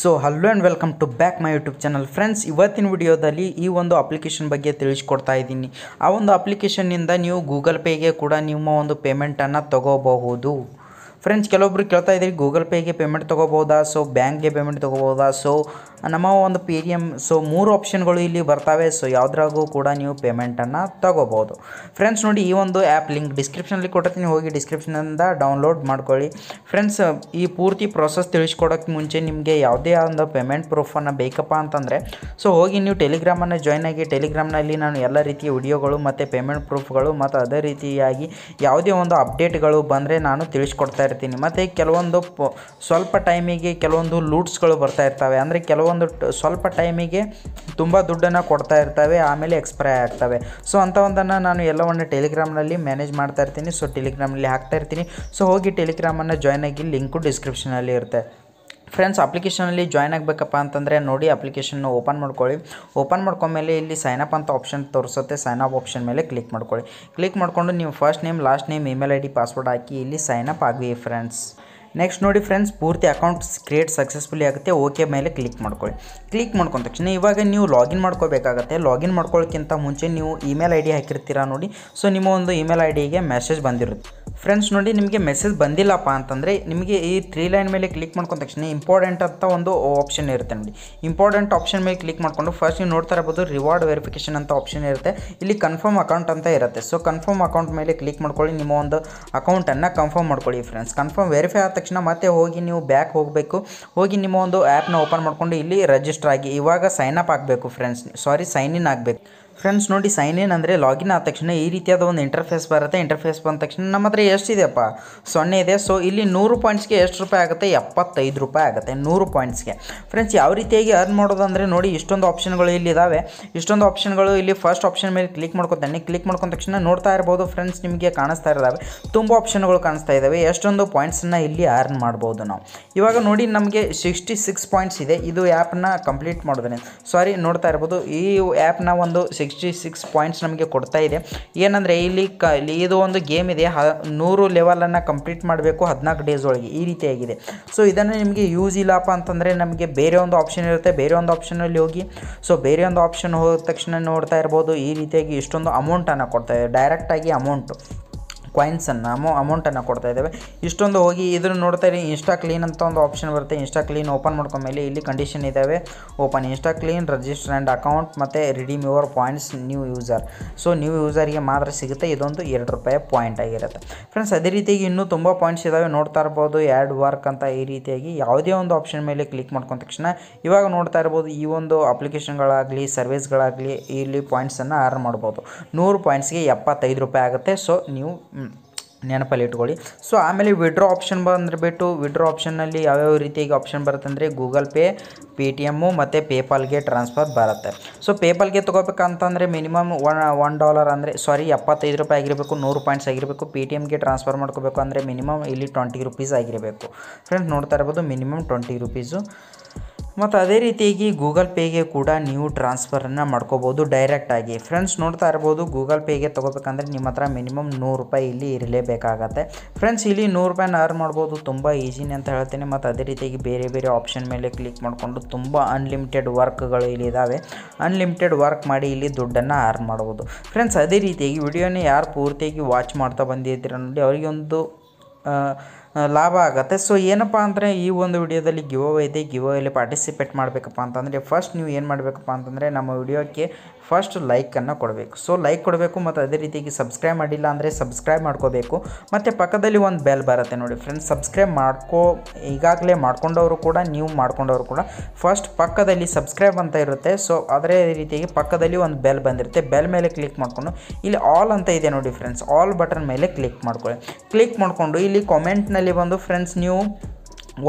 so hello and welcome to back my YouTube channel friends ಇವತ್ತಿನ ವಿಡಿಯೋದಲ್ಲಿ ಈ ಒಂದು ಅಪ್ಲಿಕೇಶನ್ ಬಗ್ಗೆ ತಿಳಿಸ್ಕೊಡ್ತಾ ಇದ್ದೀನಿ ಆ ಒಂದು ಅಪ್ಲಿಕೇಶನ್ನಿಂದ ನೀವು ಗೂಗಲ್ ಪೇಗೆ ಕೂಡ ನಿಮ್ಮ ಒಂದು ಪೇಮೆಂಟನ್ನು ತಗೋಬಹುದು ಫ್ರೆಂಡ್ಸ್ ಕೆಲವೊಬ್ರು ಕೇಳ್ತಾ ಇದ್ದೀರಿ ಗೂಗಲ್ ಪೇಗೆ ಪೇಮೆಂಟ್ ತೊಗೋಬೋದಾ ಸೊ ಬ್ಯಾಂಕ್ಗೆ ಪೇಮೆಂಟ್ ತೊಗೋಬೋದಾ ಸೊ ನಮ್ಮ ಒಂದು ಪೇ ಟಿ ಎಮ್ ಸೊ ಮೂರು ಆಪ್ಷನ್ಗಳು ಇಲ್ಲಿ ಬರ್ತವೆ ಸೊ ಯಾವುದ್ರಾಗೂ ಕೂಡ ನೀವು ಪೇಮೆಂಟನ್ನು ತೊಗೋಬೋದು ಫ್ರೆಂಡ್ಸ್ ನೋಡಿ ಈ ಒಂದು ಆ್ಯಪ್ ಲಿಂಕ್ ಡಿಸ್ಕ್ರಿಪ್ಷನಲ್ಲಿ ಕೊಟ್ಟಿರ್ತೀನಿ ಹೋಗಿ ಡಿಸ್ಕ್ರಿಪ್ಷನಿಂದ ಡೌನ್ಲೋಡ್ ಮಾಡ್ಕೊಳ್ಳಿ ಫ್ರೆಂಡ್ಸ್ ಈ ಪೂರ್ತಿ ಪ್ರೊಸೆಸ್ ತಿಳಿಸ್ಕೊಡೋಕ್ಕೆ ಮುಂಚೆ ನಿಮಗೆ ಯಾವುದೇ ಒಂದು ಪೇಮೆಂಟ್ ಪ್ರೂಫನ್ನು ಬೇಕಪ್ಪ ಅಂತಂದರೆ ಸೊ ಹೋಗಿ ನೀವು ಟೆಲಿಗ್ರಾಮನ್ನು ಜಾಯ್ನ್ ಆಗಿ ಟೆಲಿಗ್ರಾಮ್ನಲ್ಲಿ ನಾನು ಎಲ್ಲ ರೀತಿಯ ವಿಡಿಯೋಗಳು ಮತ್ತು ಪೇಮೆಂಟ್ ಪ್ರೂಫ್ಗಳು ಮತ್ತು ಅದೇ ರೀತಿಯಾಗಿ ಯಾವುದೇ ಒಂದು ಅಪ್ಡೇಟ್ಗಳು ಬಂದರೆ ನಾನು ತಿಳಿಸ್ಕೊಡ್ತಾ ಇರ್ತೀನಿ ಮತ್ತು ಕೆಲವೊಂದು ಸ್ವಲ್ಪ ಟೈಮಿಗೆ ಕೆಲವೊಂದು ಲೂಟ್ಸ್ಗಳು ಬರ್ತಾ ಇರ್ತವೆ ಅಂದರೆ ಕೆಲವೊಂದು ಸ್ವಲ್ಪ ಟೈಮಿಗೆ ತುಂಬ ದುಡ್ಡನ್ನು ಕೊಡ್ತಾ ಇರ್ತವೆ ಆಮೇಲೆ ಎಕ್ಸ್ಪೈರ್ ಆಗ್ತವೆ ಸೊ ಅಂಥವೊಂದನ್ನು ನಾನು ಎಲ್ಲವನ್ನು ಟೆಲಿಗ್ರಾಮ್ನಲ್ಲಿ ಮ್ಯಾನೇಜ್ ಮಾಡ್ತಾ ಇರ್ತೀನಿ ಸೊ ಟೆಲಿಗ್ರಾಮ್ನಲ್ಲಿ ಹಾಕ್ತಾ ಇರ್ತೀನಿ ಸೊ ಹೋಗಿ ಟೆಲಿಗ್ರಾಮನ್ನು ಜಾಯ್ನ್ ಆಗಿ ಲಿಂಕು ಡಿಸ್ಕ್ರಿಪ್ಷನಲ್ಲಿ ಇರುತ್ತೆ ಫ್ರೆಂಡ್ಸ್ ಅಪ್ಲಿಕೇಶನಲ್ಲಿ ಜಾಯ್ನ್ ಆಗಬೇಕಪ್ಪ ಅಂತಂದರೆ ನೋಡಿ ಅಪ್ಲಿಕೇಶನ್ನು ಓಪನ್ ಮಾಡ್ಕೊಳ್ಳಿ ಓಪನ್ ಮಾಡ್ಕೊಂಡ್ಮೇಲೆ ಇಲ್ಲಿ ಸೈನ್ ಅಪ್ ಅಂತ ಆಪ್ಷನ್ ತೋರಿಸುತ್ತೆ ಸೈನ್ ಅಪ್ ಆಪ್ಷನ್ ಮೇಲೆ ಕ್ಲಿಕ್ ಮಾಡ್ಕೊಳ್ಳಿ ಕ್ಲಿಕ್ ಮಾಡಿಕೊಂಡು ನೀವು first name last name email I D password ಹಾಕಿ ಇಲ್ಲಿ ಸೈನ್ ಅಪ್ ಫ್ರೆಂಡ್ಸ್ ನೆಕ್ಸ್ಟ್ ನೋಡಿ ಫ್ರೆಂಡ್ಸ್ ಪೂರ್ತಿ ಅಕೌಂಟ್ ಕ್ರಿಯೇಟ್ ಸಕ್ಸಸ್ಫುಲಿ ಆಗುತ್ತೆ ಓಕೆ ಮೇಲೆ ಕ್ಲಿಕ್ ಮಾಡ್ಕೊಳ್ಳಿ ಕ್ಲಿಕ್ ಮಾಡ್ಕೊಂಡ ತಕ್ಷಣ ಇವಾಗ ನೀವು ಲಾಗಿನ್ ಮಾಡ್ಕೋಬೇಕಾಗತ್ತೆ ಲಾಗಿನ್ ಮಾಡ್ಕೊಳ್ಳೋಕ್ಕಿಂತ ಮುಂಚೆ ನೀವು ಇಮೇಲ್ ಐ ಡಿ ಹಾಕಿರ್ತೀರಾ ನೋಡಿ ಸೊ ನಿಮ್ಮ ಒಂದು ಇಮೇಲ್ ಐ ಡಿಗೆ ಮೆಸೇಜ್ ಬಂದಿರುತ್ತೆ ಫ್ರೆಂಡ್ಸ್ ನೋಡಿ ನಿಮಗೆ ಮೆಸೇಜ್ ಬಂದಿಲ್ಲಪ್ಪ ಅಂತಂದರೆ ನಿಮಗೆ ಈ ತ್ರೀ ಲೈನ್ ಮೇಲೆ ಕ್ಲಿಕ್ ಮಾಡ್ಕೊಂಡ ತಕ್ಷಣ ಇಂಪಾರ್ಟೆಂಟ್ ಅಂತ ಒಂದು ಆಪ್ಷನ್ ಇರುತ್ತೆ ನೋಡಿ ಇಂಪಾರ್ಟೆಂಟ್ ಆಪ್ಷನ್ ಮೇಲೆ ಕ್ಲಿಕ್ ಮಾಡಿಕೊಂಡು ಫಸ್ಟ್ ನೀವು ನೋಡ್ತಾ ಇರ್ಬೋದು ರಿವಾರ್ಡ್ ವೆರಿಫಿಕೇಶನ್ ಅಂತ ಆಪ್ಷನ್ ಇರುತ್ತೆ ಇಲ್ಲಿ ಕನ್ಫರ್ಮ್ ಅಕೌಂಟ್ ಅಂತ ಇರುತ್ತೆ ಸೊ ಕನ್ಫರ್ಮ್ ಅಕೌಂಟ್ ಮೇಲೆ ಕ್ಲಿಕ್ ಮಾಡ್ಕೊಳ್ಳಿ ನಿಮ್ಮ ಒಂದು ಅಕೌಂಟನ್ನು ಕನ್ಫರ್ಮ್ ಮಾಡ್ಕೊಳ್ಳಿ ಫ್ರೆಂಡ್ಸ್ ಕನ್ಫರ್ಮ್ ವೆರಿಫೈ ಆದ ತಕ್ಷಣ ಮತ್ತೆ ಹೋಗಿ ನೀವು ಬ್ಯಾಕ್ ಹೋಗಬೇಕು ಹೋಗಿ ನಿಮ್ಮ ಒಂದು ಆ್ಯಪ್ನ ಓಪನ್ ಮಾಡಿಕೊಂಡು ಇಲ್ಲಿ ರಿಜಿಸ್ಟರ್ ಆಗಿ ಇವಾಗ ಸೈನ್ ಅಪ್ ಆಗಬೇಕು ಫ್ರೆಂಡ್ಸ್ ಸಾರಿ ಸೈನ್ ಇನ್ ಆಗಬೇಕು ಫ್ರೆಂಡ್ಸ್ ನೋಡಿ ಸೈನ್ ಇನ್ ಅಂದರೆ ಲಾಗಿನ್ ಆದ ತಕ್ಷಣ ಈ ರೀತಿಯಾದ ಒಂದು ಇಂಟರ್ಫೇಸ್ ಬರುತ್ತೆ ಇಂಟರ್ಫೇಸ್ ಬಂದ ತಕ್ಷಣ ನಮ್ಮ ಹತ್ರ ಅಪ್ಪ ಸೊನ್ನೆ ಇದೆ ಸೊ ಇಲ್ಲಿ ನೂರು ಪಾಯಿಂಟ್ಸ್ಗೆ ಎಷ್ಟು ರೂಪಾಯಿ ಆಗುತ್ತೆ ಎಪ್ಪತ್ತೈದು ರೂಪಾಯಿ ಆಗುತ್ತೆ ನೂರು ಪಾಯಿಂಟ್ಸ್ಗೆ ಫ್ರೆಂಡ್ಸ್ ಯಾವ ರೀತಿಯಾಗಿ ಅರ್ನ್ ಮಾಡೋದು ಅಂದರೆ ನೋಡಿ ಇಷ್ಟೊಂದು ಆಪ್ಷನ್ಗಳು ಇಲ್ಲಿ ಇದ್ದಾವೆ ಇಷ್ಟೊಂದು ಆಪ್ಷನ್ಗಳು ಇಲ್ಲಿ ಫಸ್ಟ್ ಆಪ್ಷನ್ ಮೇಲೆ ಕ್ಲಿಕ್ ಮಾಡ್ಕೊತಾನೆ ಕ್ಲಿಕ್ ಮಾಡ್ಕೊಂಡ ತಕ್ಷಣ ನೋಡ್ತಾ ಇರ್ಬೋದು ಫ್ರೆಂಡ್ಸ್ ನಿಮಗೆ ಕಾಣಿಸ್ತಾ ಇದ್ದಾವೆ ತುಂಬ ಆಪ್ಷನ್ಗಳು ಕಾಣಿಸ್ತಾ ಇದ್ದಾವೆ ಎಷ್ಟೊಂದು ಪಾಯಿಂಟ್ಸನ್ನು ಇಲ್ಲಿ ಅರ್ನ್ ಮಾಡ್ಬೋದು ನಾವು ಇವಾಗ ನೋಡಿ ನಮಗೆ ಸಿಕ್ಸ್ಟಿ ಸಿಕ್ಸ್ ಪಾಯಿಂಟ್ಸ್ ಇದೆ ಇದು ಆ್ಯಪ್ನ ಕಂಪ್ಲೀಟ್ ಮಾಡೋದನ್ನ ಸಾರಿ ನೋಡ್ತಾ ಇರ್ಬೋದು ಈ ಆ್ಯಪ್ನ ಒಂದು ಸಿಕ್ಸ್ಟಿ ಸಿಕ್ಸ್ ಪಾಯಿಂಟ್ಸ್ ನಮಗೆ ಕೊಡ್ತಾ ಇದೆ ಏನಂದರೆ ಇಲ್ಲಿ ಕ ಇಲ್ಲಿ ಇದು ಒಂದು ಗೇಮ್ ಇದೆ ಹ ನೂರು ಲೆವೆಲನ್ನು ಕಂಪ್ಲೀಟ್ ಮಾಡಬೇಕು ಹದಿನಾಲ್ಕು ಡೇಸ್ ಒಳಗೆ ಈ ರೀತಿಯಾಗಿದೆ ಸೊ ಇದನ್ನು ನಿಮಗೆ ಯೂಸ್ ಇಲ್ಲಪ್ಪ ಅಂತಂದರೆ ನಮಗೆ ಬೇರೆ ಒಂದು ಆಪ್ಷನ್ ಇರುತ್ತೆ ಬೇರೆ ಒಂದು ಆಪ್ಷನಲ್ಲಿ ಹೋಗಿ ಸೊ ಬೇರೆ ಒಂದು ಆಪ್ಷನ್ ಹೋದ ತಕ್ಷಣ ನೋಡ್ತಾ ಇರ್ಬೋದು ಈ ರೀತಿಯಾಗಿ ಇಷ್ಟೊಂದು ಅಮೌಂಟನ್ನು ಕೊಡ್ತಾ ಇದೆ ಡೈರೆಕ್ಟಾಗಿ ಅಮೌಂಟು ಕಾಯಿನ್ಸನ್ನು ಅಮೌ ಅಮೌಂಟನ್ನು ಕೊಡ್ತಾ ಇದ್ದಾವೆ ಇಷ್ಟೊಂದು ಹೋಗಿ ಇದನ್ನು ನೋಡ್ತಾ ಇರಿ ಇನ್ಸ್ಟಾ ಕ್ಲೀನ್ ಅಂತ ಒಂದು ಆಪ್ಷನ್ ಬರುತ್ತೆ ಇನ್ಸ್ಟಾ ಕ್ಲೀನ್ ಓಪನ್ ಮಾಡ್ಕೊಂಡ್ಮೇಲೆ ಇಲ್ಲಿ ಕಂಡೀಷನ್ ಇದ್ದಾವೆ open insta clean register and account ಮತ್ತು redeem your points new user so new ಯೂಸರ್ಗೆ ಮಾತ್ರ ಸಿಗುತ್ತೆ ಇದೊಂದು ಎರಡು ರೂಪಾಯಿ ಪಾಯಿಂಟ್ ಆಗಿರುತ್ತೆ ಫ್ರೆಂಡ್ಸ್ ಅದೇ ರೀತಿಯಾಗಿ ಇನ್ನೂ ತುಂಬ ಪಾಯಿಂಟ್ಸ್ ಇದ್ದಾವೆ ನೋಡ್ತಾ ಇರ್ಬೋದು ಆ್ಯಡ್ ವರ್ಕ್ ಅಂತ ಈ ರೀತಿಯಾಗಿ ಯಾವುದೇ ಒಂದು ಆಪ್ಷನ್ ಮೇಲೆ ಕ್ಲಿಕ್ ಮಾಡ್ಕೊಂಡ ತಕ್ಷಣ ಇವಾಗ ನೋಡ್ತಾ ಇರ್ಬೋದು ಈ ಒಂದು ಅಪ್ಲಿಕೇಶನ್ಗಳಾಗಲಿ ಸರ್ವಿಸ್ಗಳಾಗಲಿ ಇಲ್ಲಿ ಪಾಯಿಂಟ್ಸನ್ನು ಅರ್ನ್ ಮಾಡ್ಬೋದು ನೂರು ಪಾಯಿಂಟ್ಸ್ಗೆ ಎಪ್ಪತ್ತೈದು ರೂಪಾಯಿ ಆಗುತ್ತೆ ಸೊ ನೀವು ನೆನಪಲ್ಲಿ ಇಟ್ಕೊಳ್ಳಿ ಸೊ ಆಮೇಲೆ ವಿಡ್ರಾ ಆಪ್ಷನ್ ಬಂದ್ಬಿಟ್ಟು ವಿಡ್ರಾ ಆಪ್ಷನ್ನಲ್ಲಿ ಯಾವ್ಯಾವ ರೀತಿಯಾಗಿ ಆಪ್ಷನ್ ಬರುತ್ತೆ ಅಂದರೆ Google Pay Paytm ಮತ್ತು ಪೇಪಾಲ್ಗೆ ಟ್ರಾನ್ಸ್ಫರ್ ಬರುತ್ತೆ ಸೊ ಪೇಪಾಲ್ಗೆ ತೊಗೋಬೇಕಂತಂದರೆ ಮಿನಿಮಮ್ ಒನ್ ಒನ್ ಡಾಲರ್ ಅಂದರೆ ಸಾರಿ ಎಪ್ಪತ್ತೈದು ರೂಪಾಯಿ ಆಗಿರಬೇಕು ನೂರು ಪಾಯಿಂಟ್ಸ್ ಆಗಿರಬೇಕು ಪೇ ಟಿ ಎಮ್ಗೆ ಟ್ರಾನ್ಸ್ಫರ್ ಮಾಡ್ಕೋಬೇಕು ಅಂದರೆ ಮಿನಿಮಮ್ ಇಲ್ಲಿ ಟ್ವೆಂಟಿ ರುಪೀಸ್ ಆಗಿರಬೇಕು ಫ್ರೆಂಡ್ಸ್ ನೋಡ್ತಾ ಇರ್ಬೋದು ಮಿನಿಮಮ್ ಟ್ವೆಂಟಿ ರುಪೀಸು ಮತ್ತು ಅದೇ ರೀತಿಯಾಗಿ ಗೂಗಲ್ ಪೇಗೆ ಕೂಡ ನೀವು ಟ್ರಾನ್ಸ್ಫರನ್ನು ಮಾಡ್ಕೋಬೋದು ಡೈರೆಕ್ಟಾಗಿ ಫ್ರೆಂಡ್ಸ್ ನೋಡ್ತಾ ಇರ್ಬೋದು ಗೂಗಲ್ ಪೇಗೆ ತೊಗೋಬೇಕಂದ್ರೆ ನಿಮ್ಮ ಹತ್ರ ಮಿನಿಮಮ್ ನೂರು ರೂಪಾಯಿ ಇಲ್ಲಿ ಇರಲೇಬೇಕಾಗತ್ತೆ ಫ್ರೆಂಡ್ಸ್ ಇಲ್ಲಿ ನೂರು ರೂಪಾಯಿನ ಅರ್ನ್ ಮಾಡ್ಬೋದು ತುಂಬ ಈಸಿನೇ ಅಂತ ಹೇಳ್ತೀನಿ ಮತ್ತು ಅದೇ ರೀತಿಯಾಗಿ ಬೇರೆ ಬೇರೆ ಆಪ್ಷನ್ ಮೇಲೆ ಕ್ಲಿಕ್ ಮಾಡಿಕೊಂಡು ತುಂಬ ಅನ್ಲಿಮಿಟೆಡ್ ವರ್ಕ್ಗಳು ಇಲ್ಲಿ ಇದ್ದಾವೆ ಅನ್ಲಿಮಿಟೆಡ್ ವರ್ಕ್ ಮಾಡಿ ಇಲ್ಲಿ ದುಡ್ಡನ್ನು ಅರ್ನ್ ಮಾಡ್ಬೋದು ಫ್ರೆಂಡ್ಸ್ ಅದೇ ರೀತಿಯಾಗಿ ವಿಡಿಯೋನ ಯಾರು ಪೂರ್ತಿಯಾಗಿ ವಾಚ್ ಮಾಡ್ತಾ ಬಂದಿದ್ದೀರ ನೋಡಿ ಅವರಿಗೆ ಒಂದು ಲಾಭ ಆಗುತ್ತೆ ಸೊ ಏನಪ್ಪ ಅಂದರೆ ಈ ಒಂದು ವಿಡಿಯೋದಲ್ಲಿ ಗಿವೋ ಇದೆ ಗಿವ್ ಅವೇಲಿ ಪಾರ್ಟಿಸಿಪೇಟ್ ಮಾಡಬೇಕಪ್ಪ ಅಂತಂದರೆ ಫಸ್ಟ್ ನೀವು ಏನು ಮಾಡಬೇಕಪ್ಪ ಅಂತಂದರೆ ನಮ್ಮ ವಿಡಿಯೋಕ್ಕೆ ಫಸ್ಟ್ ಲೈಕನ್ನು ಕೊಡಬೇಕು ಸೊ ಲೈಕ್ ಕೊಡಬೇಕು ಮತ್ತು ಅದೇ ರೀತಿಯಾಗಿ ಸಬ್ಸ್ಕ್ರೈಬ್ ಮಾಡಿಲ್ಲ ಅಂದರೆ ಸಬ್ಸ್ಕ್ರೈಬ್ ಮಾಡ್ಕೋಬೇಕು ಮತ್ತು ಪಕ್ಕದಲ್ಲಿ ಒಂದು ಬೆಲ್ ಬರುತ್ತೆ ನೋಡಿ ಫ್ರೆಂಡ್ಸ್ ಸಬ್ಸ್ಕ್ರೈಬ್ ಮಾಡ್ಕೋ ಈಗಾಗಲೇ ಮಾಡ್ಕೊಂಡವರು ಕೂಡ ನೀವು ಮಾಡ್ಕೊಂಡವರು ಕೂಡ ಫಸ್ಟ್ ಪಕ್ಕದಲ್ಲಿ ಸಬ್ಸ್ಕ್ರೈಬ್ ಅಂತ ಇರುತ್ತೆ ಸೊ ಅದೇ ರೀತಿಯಾಗಿ ಪಕ್ಕದಲ್ಲಿ ಒಂದು ಬೆಲ್ ಬಂದಿರುತ್ತೆ ಬೆಲ್ ಮೇಲೆ ಕ್ಲಿಕ್ ಮಾಡಿಕೊಂಡು ಇಲ್ಲಿ ಆಲ್ ಅಂತ ಇದೆ ನೋಡಿ ಫ್ರೆಂಡ್ಸ್ ಆಲ್ ಬಟನ್ ಮೇಲೆ ಕ್ಲಿಕ್ ಮಾಡ್ಕೊಳ್ಳಿ ಕ್ಲಿಕ್ ಮಾಡಿಕೊಂಡು ಇಲ್ಲಿ ಕಾಮೆಂಟ್ನಲ್ಲಿ ಇಲ್ಲಿ ಬಂದು ಫ್ರೆಂಡ್ಸ್ ನೀವು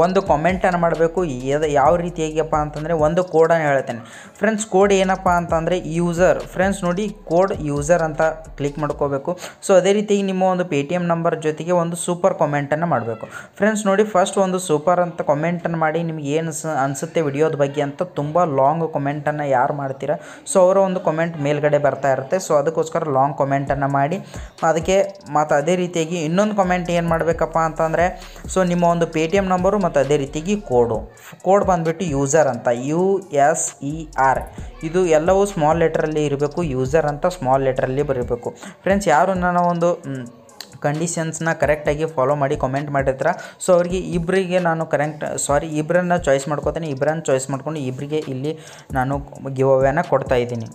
ಒಂದು ಕಾಮೆಂಟನ್ನು ಮಾಡಬೇಕು ಎದು ಯಾವ ರೀತಿ ಹೇಗಪ್ಪ ಅಂತಂದರೆ ಒಂದು ಕೋಡನ್ನು ಹೇಳ್ತೇನೆ ಫ್ರೆಂಡ್ಸ್ ಕೋಡ್ ಏನಪ್ಪ ಅಂತಂದರೆ ಯೂಸರ್ ಫ್ರೆಂಡ್ಸ್ ನೋಡಿ ಕೋಡ್ ಯೂಸರ್ ಅಂತ ಕ್ಲಿಕ್ ಮಾಡ್ಕೋಬೇಕು ಸೊ ಅದೇ ರೀತಿ ನಿಮ್ಮ ಒಂದು ಪೇ ಟಿ ಎಮ್ ನಂಬರ್ ಜೊತೆಗೆ ಒಂದು ಸೂಪರ್ ಕಾಮೆಂಟನ್ನು ಮಾಡಬೇಕು ಫ್ರೆಂಡ್ಸ್ ನೋಡಿ ಫಸ್ಟ್ ಒಂದು ಸೂಪರ್ ಅಂತ ಕಾಮೆಂಟನ್ನು ಮಾಡಿ ನಿಮ್ಗೆ ಏನು ಅನಿಸುತ್ತೆ ವಿಡಿಯೋದ ಬಗ್ಗೆ ಅಂತ ತುಂಬ ಲಾಂಗ್ ಕಾಮೆಂಟನ್ನು ಯಾರು ಮಾಡ್ತೀರಾ ಸೊ ಅವರ ಒಂದು ಕಾಮೆಂಟ್ ಮೇಲ್ಗಡೆ ಬರ್ತಾ ಇರುತ್ತೆ ಸೊ ಅದಕ್ಕೋಸ್ಕರ ಲಾಂಗ್ ಕಾಮೆಂಟನ್ನು ಮಾಡಿ ಅದಕ್ಕೆ ಮತ್ತು ಅದೇ ರೀತಿಯಾಗಿ ಇನ್ನೊಂದು ಕಾಮೆಂಟ್ ಏನು ಮಾಡಬೇಕಪ್ಪ ಅಂತಂದರೆ ಸೊ ನಿಮ್ಮ ಒಂದು ಪೇ ಟಿ ಎಮ್ ನಂಬರು ಮತ್ತು ಅದೇ ರೀತಿಗೆ ಕೋಡು ಕೋಡ್ ಬಂದುಬಿಟ್ಟು ಯೂಸರ್ ಅಂತ ಯು ಎಸ್ ಇ ಆರ್ ಇದು ಎಲ್ಲವೂ ಸ್ಮಾಲ್ ಲೆಟ್ರಲ್ಲಿ ಇರಬೇಕು ಯೂಸರ್ ಅಂತ ಸ್ಮಾಲ್ ಲೆಟ್ರಲ್ಲಿ ಬರೀಬೇಕು ಫ್ರೆಂಡ್ಸ್ ಯಾರು ನನ್ನ ಒಂದು ಕಂಡೀಷನ್ಸ್ನ ಕರೆಕ್ಟಾಗಿ ಫಾಲೋ ಮಾಡಿ ಕಮೆಂಟ್ ಮಾಡಿರ್ತಾರೆ ಸೊ ಅವ್ರಿಗೆ ಇಬ್ಬರಿಗೆ ನಾನು ಕರೆಕ್ಟ್ ಸಾರಿ ಇಬ್ಬರನ್ನ ಚಾಯ್ಸ್ ಮಾಡ್ಕೋತೀನಿ ಇಬ್ಬರನ್ನ ಚಾಯ್ಸ್ ಮಾಡ್ಕೊಂಡು ಇಬ್ಬರಿಗೆ ಇಲ್ಲಿ ನಾನು ಗಿವ್ ಅವೇನ ಕೊಡ್ತಾ ಇದ್ದೀನಿ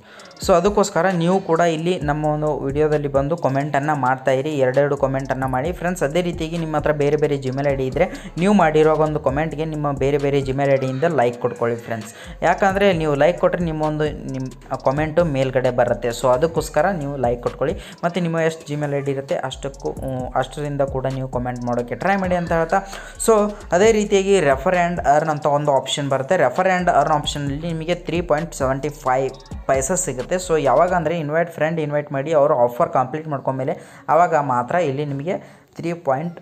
ಸೊ ಅದಕ್ಕೋಸ್ಕರ ನೀವು ಕೂಡ ಇಲ್ಲಿ ನಮ್ಮ ಒಂದು ವಿಡಿಯೋದಲ್ಲಿ ಬಂದು ಕಮೆಂಟನ್ನು ಮಾಡ್ತಾಯಿರಿ ಎರಡೆರಡು ಕಮೆಂಟನ್ನು ಮಾಡಿ ಫ್ರೆಂಡ್ಸ್ ಅದೇ ರೀತಿಯಾಗಿ ನಿಮ್ಮ ಹತ್ರ ಬೇರೆ ಬೇರೆ ಜಿಮೇಲ್ ಐ ಡಿ ಇದ್ದರೆ ನೀವು ಮಾಡಿರೋ ಒಂದು ಕಮೆಂಟ್ಗೆ ನಿಮ್ಮ ಬೇರೆ ಬೇರೆ ಜಿಮೇಲ್ ಐ ಡಿಯಿಂದ ಲೈಕ್ ಕೊಡ್ಕೊಳ್ಳಿ ಫ್ರೆಂಡ್ಸ್ ಯಾಕಂದರೆ ನೀವು ಲೈಕ್ ಕೊಟ್ಟರೆ ನಿಮ್ಮೊಂದು ನಿಮ್ಮ ಕಮೆಂಟು ಮೇಲ್ಗಡೆ ಬರುತ್ತೆ ಸೊ ಅದಕ್ಕೋಸ್ಕರ ನೀವು ಲೈಕ್ ಕೊಟ್ಕೊಳ್ಳಿ ಮತ್ತು ನಿಮ್ಮ ಎಷ್ಟು ಜಿಮೇಲ್ ಐ ಡಿ ಇರುತ್ತೆ ಅಷ್ಟಕ್ಕೂ ಅಷ್ಟರಿಂದ ಕೂಡ ನೀವು ಕಮೆಂಟ್ ಮಾಡೋಕ್ಕೆ ಟ್ರೈ ಮಾಡಿ ಅಂತ ಹೇಳ್ತಾ ಸೊ ಅದೇ ರೀತಿಯಾಗಿ ರೆಫರ್ ಆ್ಯಂಡ್ ಅರ್ನ್ ಅಂತ ಒಂದು ಆಪ್ಷನ್ ಬರುತ್ತೆ ರೆಫರ್ ಆ್ಯಂಡ್ ಅರ್ನ್ ಆಪ್ಷನಲ್ಲಿ ನಿಮಗೆ ತ್ರೀ ಪಾಯಿಂಟ್ ಸೆವೆಂಟಿ ಫೈವ್ ಪೈಸಸ್ ಸಿಗುತ್ತೆ ಸೊ ಯಾವಾಗ ಅಂದರೆ ಇನ್ವೈಟ್ ಫ್ರೆಂಡ್ ಇನ್ವೈಟ್ ಮಾಡಿ ಅವರು ಆಫರ್ ಕಂಪ್ಲೀಟ್ ಮಾಡ್ಕೊಂಡ್ಮೇಲೆ ಆವಾಗ ಮಾತ್ರ ಇಲ್ಲಿ ನಿಮಗೆ ತ್ರೀ ಪಾಯಿಂಟ್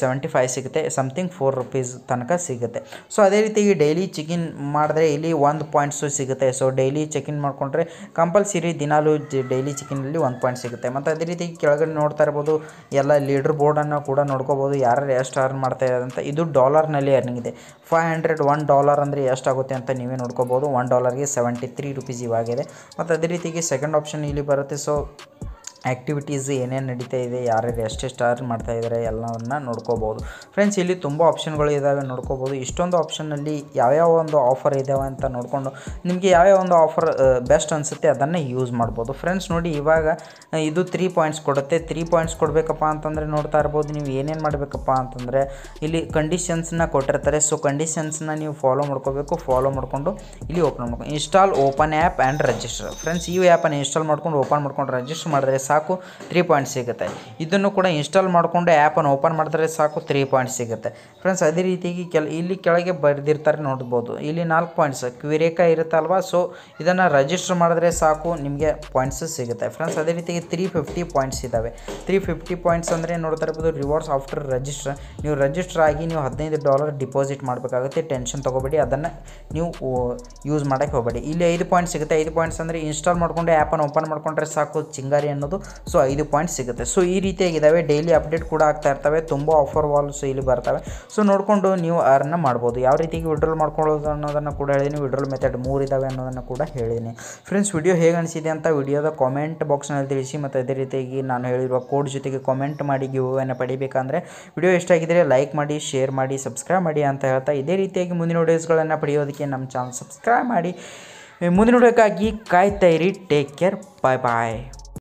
ಸೆವೆಂಟಿ ಫೈವ್ ಸಿಗುತ್ತೆ ಸಮಥಿಂಗ್ ಫೋರ್ ರುಪೀಸ್ ತನಕ ಸಿಗುತ್ತೆ ಸೊ ಅದೇ ರೀತಿ ಈ ಡೈಲಿ ಚಿಕಿನ್ ಮಾಡಿದ್ರೆ ಇಲ್ಲಿ ಒಂದು ಪಾಯಿಂಟ್ಸು ಸಿಗುತ್ತೆ ಸೊ ಡೈಲಿ ಚೆಕಿನ್ ಮಾಡಿಕೊಂಡ್ರೆ ಕಂಪಲ್ಸರಿ ದಿನಾಲೂ ಡೈಲಿ ಚಿಕಿನಲ್ಲಿ ಒಂದು ಪಾಯಿಂಟ್ ಸಿಗುತ್ತೆ ಮತ್ತು ಅದೇ ರೀತಿ ಕೆಳಗಡೆ ನೋಡ್ತಾ ಇರ್ಬೋದು ಎಲ್ಲ ಲೀಡರ್ ಬೋರ್ಡನ್ನು ಕೂಡ ನೋಡ್ಕೋಬೋದು ಯಾರು ಎಷ್ಟು ಅರ್ನ್ ಮಾಡ್ತಾ ಇದ್ದಾರೆ ಅಂತ ಇದು ಡಾಲರ್ನಲ್ಲಿ ಅರ್ನಿಂಗ್ ಇದೆ ಫೈವ್ ಹಂಡ್ರೆಡ್ ಒನ್ ಡಾಲರ್ ಅಂದರೆ ಎಷ್ಟಾಗುತ್ತೆ ಅಂತ ನೀವೇ ನೋಡ್ಕೋಬೋದು ಒನ್ ಡಾಲರ್ಗೆ ಸೆವೆಂಟಿ ತ್ರೀ ರುಪೀಸ್ ಇವಾಗಿದೆ ಮತ್ತು ಅದೇ ರೀತಿಗೆ ಸೆಕೆಂಡ್ ಆಪ್ಷನ್ ಇಲ್ಲಿ ಬರುತ್ತೆ ಸೊ ಆ್ಯಕ್ಟಿವಿಟೀಸ್ ಏನೇನು ನಡೀತಾ ಇದೆ ಯಾರ್ಯಾರು ಎಷ್ಟೆಷ್ಟು ಅರ್ನ್ ಮಾಡ್ತಾ ಇದ್ದಾರೆ ಎಲ್ಲವನ್ನ ನೋಡ್ಕೋಬೋದು ಫ್ರೆಂಡ್ಸ್ ಇಲ್ಲಿ ತುಂಬ ಆಪ್ಷನ್ಗಳು ಇದ್ದಾವೆ ನೋಡ್ಕೋಬೋದು ಇಷ್ಟೊಂದು ಆಪ್ಷನ್ನಲ್ಲಿ ಯಾವ್ಯಾವ ಒಂದು ಆಫರ್ ಇದ್ದಾವೆ ಅಂತ ನೋಡಿಕೊಂಡು ನಿಮಗೆ ಯಾವ್ಯಾವ ಒಂದು ಆಫರ್ ಬೆಸ್ಟ್ ಅನಿಸುತ್ತೆ ಅದನ್ನೇ ಯೂಸ್ ಮಾಡ್ಬೋದು ಫ್ರೆಂಡ್ಸ್ ನೋಡಿ ಇವಾಗ ಇದು ತ್ರೀ ಪಾಯಿಂಟ್ಸ್ ಕೊಡುತ್ತೆ ತ್ರೀ ಪಾಯಿಂಟ್ಸ್ ಕೊಡಬೇಕಪ್ಪ ಅಂತಂದರೆ ನೋಡ್ತಾ ಇರ್ಬೋದು ನೀವು ಏನೇನು ಮಾಡಬೇಕಪ್ಪ ಅಂತಂದರೆ ಇಲ್ಲಿ ಕಂಡೀಷನ್ಸ್ನ ಕೊಟ್ಟಿರ್ತಾರೆ ಸೊ ಕಂಡೀಷನ್ಸ್ನ ನೀವು ಫಾಲೋ ಮಾಡ್ಕೋಬೇಕು ಫಾಲೋ ಮಾಡಿಕೊಂಡು ಇಲ್ಲಿ ಓಪನ್ ಮಾಡ್ಕೊಂಡು install open app and register friends ಈ ಆ್ಯಪನ್ನು ಇನ್ಸ್ಟಾಲ್ ಮಾಡ್ಕೊಂಡು ಓಪನ್ ಮಾಡ್ಕೊಂಡು ರಿಜಿಸ್ಟರ್ ಮಾಡಿದ್ರೆ ಸಾಕು ತ್ರೀ ಪಾಯಿಂಟ್ ಸಿಗುತ್ತೆ ಇದನ್ನು ಕೂಡ ಇನ್ಸ್ಟಾಲ್ ಮಾಡಿಕೊಂಡು ಆ್ಯಪನ್ನು ಓಪನ್ ಮಾಡಿದ್ರೆ ಸಾಕು ತ್ರೀ ಪಾಯಿಂಟ್ ಸಿಗುತ್ತೆ ಫ್ರೆಂಡ್ಸ್ ಅದೇ ರೀತಿಯಾಗಿ ಕೆಲ ಇಲ್ಲಿ ಕೆಳಗೆ ಬರೆದಿರ್ತಾರೆ ನೋಡ್ಬೋದು ಇಲ್ಲಿ ನಾಲ್ಕು ಪಾಯಿಂಟ್ಸ್ ಕ್ವಿರೇಕ ಇರುತ್ತಲ್ವ ಸೊ ಇದನ್ನು ರಜಿಸ್ಟರ್ ಮಾಡಿದ್ರೆ ಸಾಕು ನಿಮಗೆ ಪಾಯಿಂಟ್ಸ್ ಸಿಗುತ್ತೆ ಫ್ರೆಂಡ್ಸ್ ಅದೇ ರೀತಿಯಾಗಿ ತ್ರೀ ಫಿಫ್ಟಿ ಪಾಯಿಂಟ್ಸ್ ಇದ್ದಾವೆ ತ್ರೀ ಫಿಫ್ಟಿ ಪಾಯಿಂಟ್ಸ್ ಅಂದರೆ ನೋಡ್ತಾ ಇರ್ಬೋದು ರಿವಾರ್ಡ್ಸ್ ಆಫ್ಟರ್ ರಜಿಸ್ಟರ್ ನೀವು ರಜಿಸ್ಟರ್ ಆಗಿ ನೀವು ಹದಿನೈದು ಡಾಲರ್ ಡಿಪಾಸಿಟ್ ಮಾಡಬೇಕಾಗುತ್ತೆ ಟೆನ್ಷನ್ ತೊಗೋಬೇಡಿ ಅದನ್ನು ನೀವು ಯೂಸ್ ಮಾಡೋಕ್ಕೆ ಹೋಗಬೇಡಿ ಇಲ್ಲಿ ಐದು ಪಾಯಿಂಟ್ ಸಿಗುತ್ತೆ ಐದು ಪಾಯಿಂಟ್ಸ್ ಅಂದರೆ ಇನ್ಸ್ಟಾಲ್ ಮಾಡಿಕೊಂಡು ಆ್ಯಪನ್ನು ಓಪನ್ ಮಾಡಿಕೊಂಡ್ರೆ ಸಾಕು ಚಿಂಗಾರಿ ಅನ್ನೋದು ಸೊ ಐದು ಪಾಯಿಂಟ್ ಸಿಗುತ್ತೆ ಸೊ ಈ ರೀತಿಯಾಗಿದ್ದಾವೆ ಡೈಲಿ ಅಪ್ಡೇಟ್ ಕೂಡ ಆಗ್ತಾ ಇರ್ತವೆ ತುಂಬ ಆಫರ್ ವಾಲ್ಸ್ ಇಲ್ಲಿ ಬರ್ತವೆ ಸೊ ನೋಡಿಕೊಂಡು ನೀವು ಅರ್ನ್ ಮಾಡ್ಬೋದು ಯಾವ ರೀತಿಗೆ ವಿಡ್ರಾಲ್ ಮಾಡ್ಕೊಳ್ಳೋದು ಅನ್ನೋದನ್ನು ಕೂಡ ಹೇಳಿದ್ದೀನಿ ವಿಡ್ರಾಲ್ ಮೆಥಡ್ ಮೂರು ಇದ್ದಾವೆ ಅನ್ನೋದನ್ನು ಕೂಡ ಹೇಳಿದ್ದೀನಿ ಫ್ರೆಂಡ್ಸ್ ವಿಡಿಯೋ ಹೇಗೆ ಅನಿಸಿದೆ ಅಂತ ವಿಡಿಯೋದ ಕಾಮೆಂಟ್ ಬಾಕ್ಸ್ನಲ್ಲಿ ತಿಳಿಸಿ ಮತ್ತು ಅದೇ ರೀತಿಯಾಗಿ ನಾನು ಹೇಳಿರುವ ಕೋಡ್ ಜೊತೆಗೆ ಕಾಮೆಂಟ್ ಮಾಡಿ ಅನ್ನು ಪಡಿಬೇಕಂದ್ರೆ ವಿಡಿಯೋ ಎಷ್ಟಾಗಿದ್ದರೆ ಲೈಕ್ ಮಾಡಿ ಶೇರ್ ಮಾಡಿ ಸಬ್ಸ್ಕ್ರೈಬ್ ಮಾಡಿ ಅಂತ ಹೇಳ್ತಾ ಇದೇ ರೀತಿಯಾಗಿ ಮುಂದಿನ ವಿಡಿಯೋಸ್ಗಳನ್ನು ಪಡೆಯೋದಕ್ಕೆ ನಮ್ಮ ಚಾನಲ್ ಸಬ್ಸ್ಕ್ರೈಬ್ ಮಾಡಿ ಮುಂದಿನ ವಿಡಿಯೋಕ್ಕಾಗಿ ಕಾಯ್ತಾ ಇರಿ ಟೇಕ್ ಕೇರ್ ಬಾಯ್ ಬಾಯ್